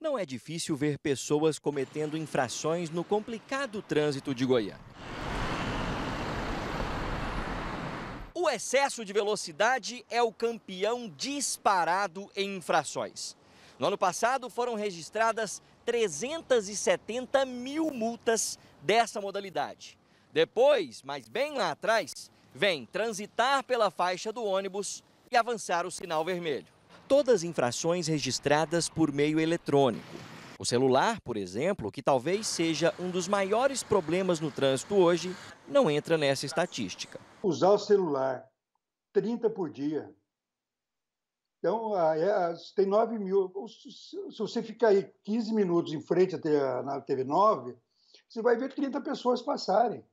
não é difícil ver pessoas cometendo infrações no complicado trânsito de Goiânia. O excesso de velocidade é o campeão disparado em infrações. No ano passado foram registradas 370 mil multas dessa modalidade. Depois, mas bem lá atrás, vem transitar pela faixa do ônibus e avançar o sinal vermelho todas infrações registradas por meio eletrônico. O celular, por exemplo, que talvez seja um dos maiores problemas no trânsito hoje, não entra nessa estatística. Usar o celular 30 por dia. Então, é, tem 9 mil. Se você ficar aí 15 minutos em frente na TV 9, você vai ver 30 pessoas passarem.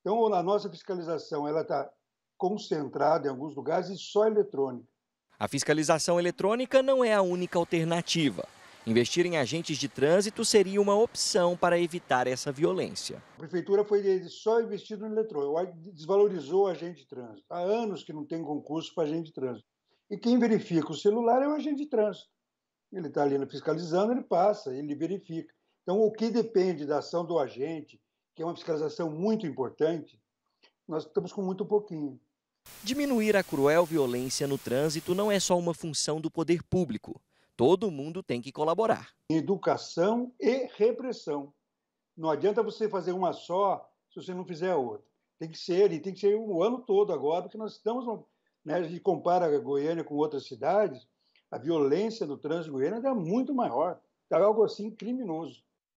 Então, a nossa fiscalização ela está concentrada em alguns lugares e só eletrônica. A fiscalização eletrônica não é a única alternativa. Investir em agentes de trânsito seria uma opção para evitar essa violência. A prefeitura foi só investido no eletrônico, desvalorizou o agente de trânsito. Há anos que não tem concurso para agente de trânsito. E quem verifica o celular é o agente de trânsito. Ele está ali fiscalizando, ele passa, ele verifica. Então, o que depende da ação do agente, que é uma fiscalização muito importante, nós estamos com muito pouquinho. Diminuir a cruel violência no trânsito não é só uma função do poder público. Todo mundo tem que colaborar. Educação e repressão. Não adianta você fazer uma só se você não fizer a outra. Tem que ser, e tem que ser o ano todo agora, porque nós estamos. Né, a gente compara a Goiânia com outras cidades, a violência no trânsito de Goiânia é muito maior. É algo assim criminoso.